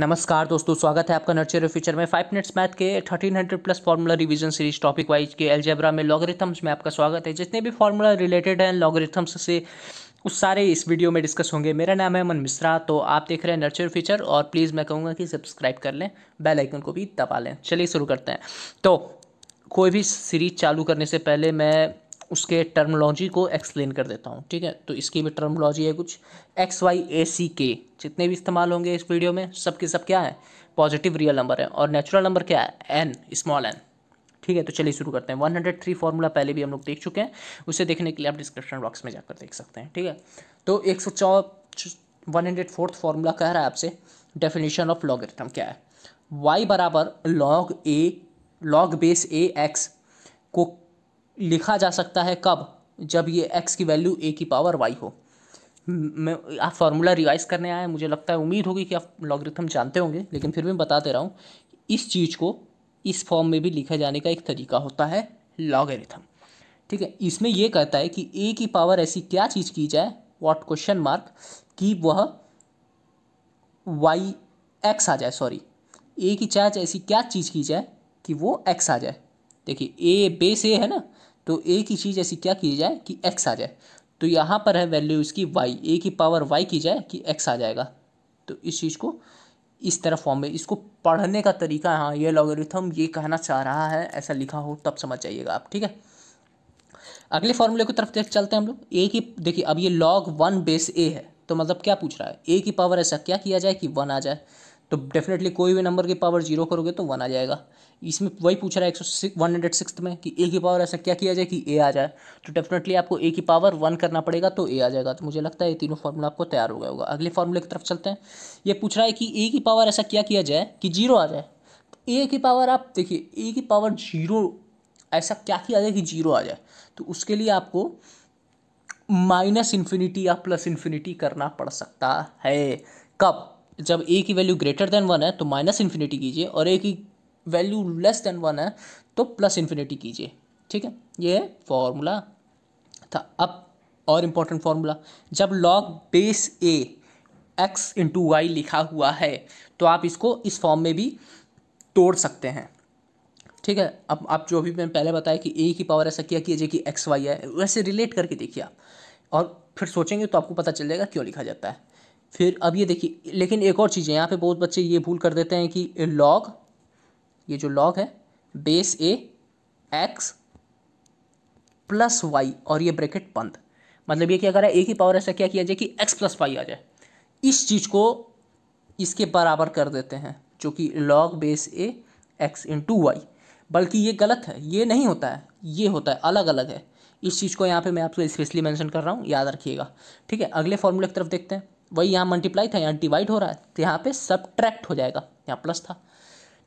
नमस्कार दोस्तों स्वागत है आपका नर्चर फ्यूचर में फाइव मिनट्स मैथ के 1300 plus formula revision series topic wise के एल्जेब्रा में लॉगरिथम्स में आपका स्वागत है जितने भी फार्मूला रिलेटेड हैं लॉगरिथम्स से उस सारे इस वीडियो में डिस्कस होंगे मेरा नाम है अमन मिश्रा तो आप देख रहे हैं नर्चर फीचर और प्लीज़ मैं कहूँगा कि सब्सक्राइब कर लें बेलाइकन को भी दबा लें चलिए शुरू करते हैं तो कोई भी सीरीज चालू करने से पहले मैं उसके टर्मोलॉजी को एक्सप्लेन कर देता हूँ ठीक है तो इसकी भी टर्मोलॉजी है कुछ एक्स वाई ए सी के जितने भी इस्तेमाल होंगे इस वीडियो में सब के सब क्या है पॉजिटिव रियल नंबर है और नेचुरल नंबर क्या है एन स्मॉल एन ठीक है तो चलिए शुरू करते हैं वन हंड्रेड थ्री फार्मूला पहले भी हम लोग देख चुके हैं उसे देखने के लिए आप डिस्क्रिप्शन बॉक्स में जाकर देख सकते हैं ठीक है तो एक सौ चौ वन हंड्रेड फोर्थ फार्मूला कह रहा है आपसे डेफिनेशन ऑफ लॉगरिथम क्या है वाई बराबर log A log base A X को लिखा जा सकता है कब जब ये एक्स की वैल्यू ए की पावर वाई हो मैं आप फार्मूला रिवाइज करने आए मुझे लगता है उम्मीद होगी कि आप लॉगरिथम जानते होंगे लेकिन फिर भी मैं बता दे रहा हूँ इस चीज़ को इस फॉर्म में भी लिखे जाने का एक तरीका होता है लॉगरिथम ठीक है इसमें यह कहता है कि ए की पावर ऐसी क्या चीज़ की जाए वॉट क्वेश्चन मार्क कि वह वाई एक्स आ जाए सॉरी ए की चार्ज ऐसी क्या चीज़ की जाए कि वो एक्स आ जाए देखिए ए बेस ए है ना तो ए की चीज़ ऐसी क्या की जाए कि एक्स आ जाए तो यहाँ पर है वैल्यू इसकी वाई ए की पावर वाई की जाए कि एक्स आ जाएगा तो इस चीज़ को इस तरह फॉर्म में इसको पढ़ने का तरीका हाँ ये लॉगरिथम ये कहना चाह रहा है ऐसा लिखा हो तब समझ जाइएगा आप ठीक है अगले फॉर्मूले की तरफ देख चलते हैं हम लोग ए की देखिए अब ये लॉग वन बेस ए है तो मतलब क्या पूछ रहा है ए की पावर ऐसा क्या किया जाए कि वन आ जाए तो डेफिनेटली कोई भी नंबर की पावर जीरो करोगे तो वन आ जाएगा इसमें वही पूछ रहा है एक सौ वन हंड्रेड सिक्स में कि ए की पावर ऐसा क्या किया जाए कि ए आ जाए तो डेफिनेटली आपको ए की पावर वन करना पड़ेगा तो ए आ जाएगा तो मुझे लगता है ये तीनों फार्मूला आपको तैयार हो गया होगा अगले फार्मूले की तरफ चलते हैं ये पूछ रहा है कि ए की पावर ऐसा क्या किया जाए कि जीरो आ जाए तो ए की पावर आप देखिए ए की पावर जीरो ऐसा क्या किया जाए कि जीरो आ जाए तो उसके लिए आपको माइनस इन्फिनिटी या प्लस इन्फिनिटी करना पड़ सकता है कब जब ए की वैल्यू ग्रेटर देन वन है तो माइनस इन्फिनिटी कीजिए और ए की वैल्यू लेस देन वन है तो प्लस इन्फिनिटी कीजिए ठीक है ये फॉर्मूला था अब और इम्पोर्टेंट फॉर्मूला जब log base A X into Y लिखा हुआ है तो आप इसको इस फॉर्म में भी तोड़ सकते हैं ठीक है अब आप जो भी मैंने पहले बताया कि ए की पावर ऐसा किया कि जे कि एक्स वाई है वैसे रिलेट करके देखिए आप और फिर सोचेंगे तो आपको पता चल जाएगा क्यों लिखा जाता है फिर अब ये देखिए लेकिन एक और चीज़ है यहाँ पे बहुत बच्चे ये भूल कर देते हैं कि लॉग ये जो लॉग है base A X plus Y और ये ब्रैकेट बंद मतलब ये क्या कर है ए की पावर ऐसा क्या किया जाए कि एक्स प्लस वाई आ जाए इस चीज़ को इसके बराबर कर देते हैं जो कि log base A X into Y बल्कि ये गलत है ये नहीं होता है ये होता है अलग अलग है इस चीज़ को यहाँ पे मैं आपको स्पेशली मेंशन कर रहा हूँ याद रखिएगा ठीक है अगले फॉर्मूले की तरफ देखते हैं वही यहाँ मल्टीप्लाई था यहाँ डिवाइड हो रहा है तो यहाँ पे सब्ट्रैक्ट हो जाएगा यहाँ प्लस था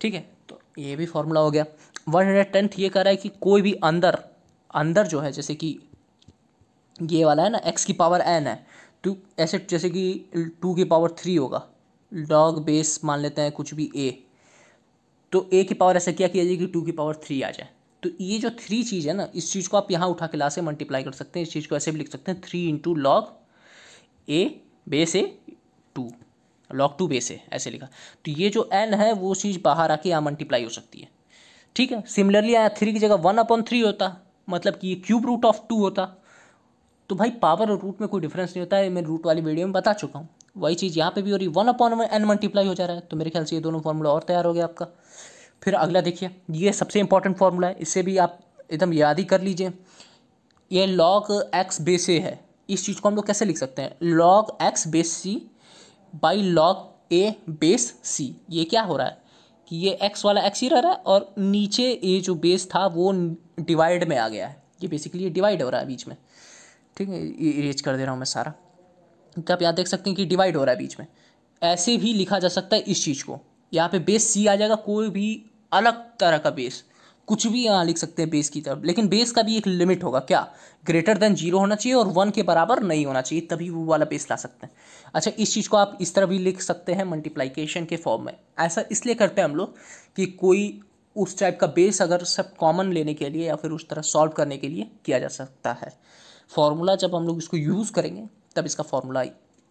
ठीक है ये भी फॉर्मूला हो गया वन हंड्रेड टेंथ ये कह रहा है कि कोई भी अंदर अंदर जो है जैसे कि ये वाला है ना एक्स की पावर एन है तो ऐसे जैसे कि टू की पावर थ्री होगा लॉग बेस मान लेते हैं कुछ भी ए तो ए की पावर ऐसा क्या किया जाए कि टू की पावर थ्री आ जाए तो ये जो थ्री चीज़ है ना इस चीज़ को आप यहाँ उठा के ला से मल्टीप्लाई कर सकते हैं इस चीज़ को ऐसे भी लिख सकते हैं three into log A base A log two base है ऐसे लिखा तो ये जो एन है वो चीज़ बाहर आके यहाँ मल्टीप्लाई हो सकती है ठीक है सिमिलरली आया थ्री की जगह वन अपॉन थ्री होता मतलब कि ये क्यूब रूट ऑफ टू होता तो भाई पावर और रूट में कोई डिफरेंस नहीं होता है मैं रूट वाली वीडियो में बता चुका हूँ वही चीज़ यहाँ पे भी हो रही वन अपॉन एन मल्टीप्लाई हो जा रहा है तो मेरे ख्याल से ये दोनों फॉर्मूला और तैयार हो गया आपका फिर अगला देखिए ये सबसे इंपॉर्टेंट फॉर्मूला है इससे भी आप एकदम याद ही कर लीजिए ये लॉग एक्स बेस है इस चीज़ को हम लोग कैसे लिख सकते हैं log x base c by log A base c ये क्या हो रहा है कि ये एक्स वाला एक्स ही रह रहा है और नीचे ये जो बेस था वो डिवाइड में आ गया है ये बेसिकली ये डिवाइड हो रहा है बीच में ठीक है इरेज कर दे रहा हूँ मैं सारा तो आप यहाँ देख सकते हैं कि डिवाइड हो रहा है बीच में ऐसे भी लिखा जा सकता है इस चीज़ को यहाँ पे बेस सी आ जाएगा कोई भी अलग तरह का बेस कुछ भी यहाँ लिख सकते हैं बेस की तरफ लेकिन बेस का भी एक लिमिट होगा क्या ग्रेटर देन जीरो होना चाहिए और वन के बराबर नहीं होना चाहिए तभी वो वाला बेस ला सकते हैं अच्छा इस चीज़ को आप इस तरह भी लिख सकते हैं मल्टीप्लाइकेशन के फॉर्म में ऐसा इसलिए करते हैं हम लोग कि कोई उस टाइप का बेस अगर सब कॉमन लेने के लिए या फिर उस तरह सॉल्व करने के लिए किया जा सकता है फॉर्मूला जब हम लोग इसको यूज़ करेंगे तब इसका फॉर्मूला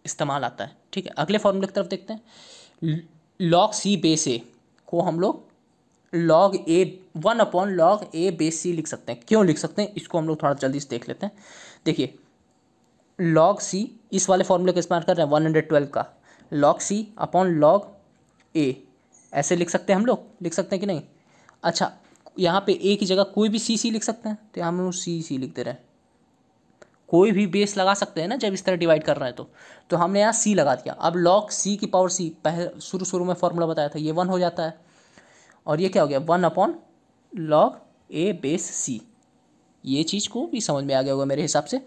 इस्तेमाल आता है ठीक है अगले फॉर्मूले की तरफ देखते हैं लॉक सी बेस ए को हम लोग log a one upon log A base c लिख सकते हैं क्यों लिख सकते हैं इसको हम लोग थोड़ा जल्दी से देख लेते हैं देखिए लॉग सी इस वाले फॉर्मूले का इस्तेमाल कर रहे हैं वन हंड्रेड ट्वेल्व का log c upon log a ऐसे लिख सकते हैं हम लोग लिख सकते हैं कि नहीं अच्छा यहाँ पे ए की जगह कोई भी सी सी लिख सकते हैं तो यहाँ हम लोग सी सी लिख दे रहे हैं कोई भी बेस लगा सकते हैं ना जब इस तरह डिवाइड कर रहे हैं तो तो हमने यहाँ सी लगा दिया अब लॉग सी की पावर सी पहले शुरू शुरू में फॉर्मूला बताया था ये वन हो जाता है और ये क्या हो गया वन अपॉन लॉग ए बेस सी ये चीज़ को भी समझ में आ गया होगा मेरे हिसाब से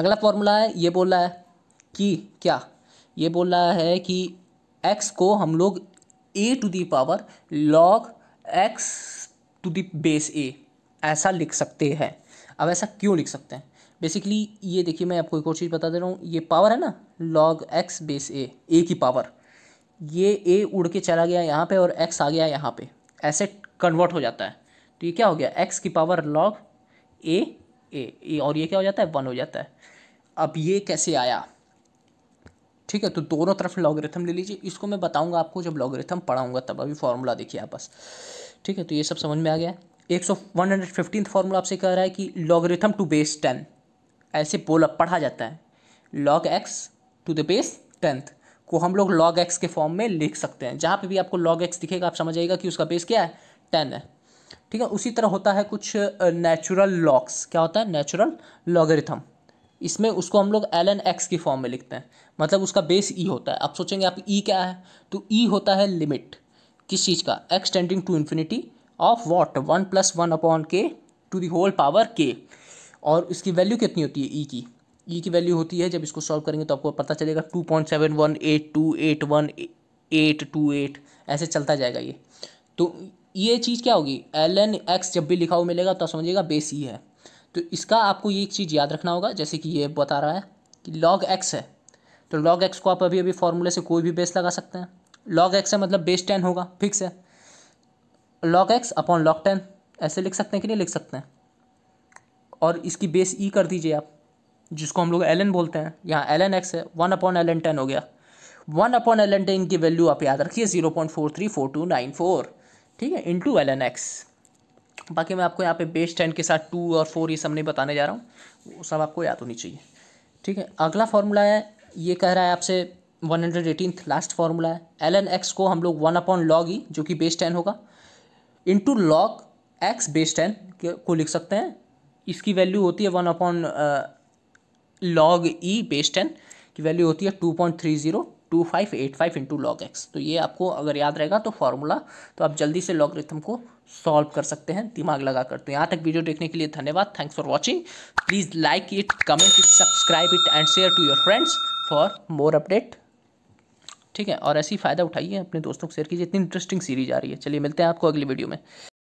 अगला फॉर्मूला है ये बोल रहा है कि क्या ये बोल रहा है कि एक्स को हम लोग a to the power log x to the base a ऐसा लिख सकते हैं अब ऐसा क्यों लिख सकते हैं बेसिकली ये देखिए मैं आपको एक और चीज़ बता दे रहा हूँ ये पावर है ना log x base a a की पावर ये ए उड़ के चला गया यहाँ पे और एक्स आ गया यहाँ पे ऐसे कन्वर्ट हो जाता है तो ये क्या हो गया एक्स की पावर लॉग ए ए और ये क्या हो जाता है वन हो जाता है अब ये कैसे आया ठीक है तो दोनों तरफ लॉगरिथम ले लीजिए इसको मैं बताऊंगा आपको जब लॉगरिथम पढ़ाऊंगा तब अभी फार्मूला देखिए आप बस ठीक है तो ये सब समझ में आ गया एक सौ वन हंड्रेड फिफ्टीन फार्मूला आपसे कह रहा है कि लॉगरिथम टू बेस टेन ऐसे बोला पढ़ा जाता है log x to the base tenth को हम लोग लॉग एक्स के फॉर्म में लिख सकते हैं जहाँ पे भी आपको लॉग एक्स दिखेगा आप समझ आइएगा कि उसका बेस क्या है टेन है ठीक है उसी तरह होता है कुछ नेचुरल लॉक्स क्या होता है नेचुरल लॉगरिथम इसमें उसको हम लोग एल एन एक्स की फॉर्म में लिखते हैं मतलब उसका बेस ई e होता है आप सोचेंगे आप ई e क्या है तो ई e होता है लिमिट किस चीज़ का x tending to infinity of what one plus one upon k to the whole power k और इसकी वैल्यू कितनी होती है ई e की ई e की वैल्यू होती है जब इसको सॉल्व करेंगे तो आपको पता चलेगा two point seven one eight two eight one eight two eight ऐसे चलता जाएगा ये तो ये चीज़ क्या होगी एल एन एक्स जब भी लिखा हुआ मिलेगा तो समझिएगा बेस ई e है तो इसका आपको ये एक चीज़ याद रखना होगा जैसे कि ये बता रहा है कि लॉग एक्स है तो लॉग एक्स को आप अभी अभी फॉर्मूले से कोई भी बेस लगा सकते हैं लॉग एक्स है मतलब बेस टेन होगा फिक्स है log x upon log ten ऐसे लिख सकते हैं कि नहीं लिख सकते हैं और इसकी बेस ई e कर दीजिए आप जिसको हम लोग एल एन बोलते हैं यहाँ एल एन एक्स है one upon l n ten हो गया one upon l n ten की वैल्यू आप याद रखिए zero point four three four two nine four ठीक है इंटू एल एन एक्स बाकी मैं आपको यहाँ पे बेस टेन के साथ टू और फोर ये सब नहीं बताने जा रहा हूँ वो सब आपको याद होनी चाहिए ठीक है अगला फार्मूला है ये कह रहा है आपसे one hundred eighteen last formula है एल एन एक्स को हम लोग वन अपॉन लॉग ई जो कि बेस टेन होगा into log x base ten को लिख सकते हैं इसकी वैल्यू होती है one upon log e base ten की वैल्यू होती है two point three zero two five eight five into log x तो ये आपको अगर याद रहेगा तो फार्मूला तो आप जल्दी से लॉगरिथम को सॉल्व कर सकते हैं दिमाग लगा कर तो यहाँ तक वीडियो देखने के लिए धन्यवाद thanks for watching please like it comment it subscribe it and share to your friends for more update ठीक है और ऐसी फ़ायदा उठाइए अपने दोस्तों को शेयर कीजिए इतनी इंटरेस्टिंग सीरीज आ रही है चलिए मिलते हैं आपको अगली वीडियो में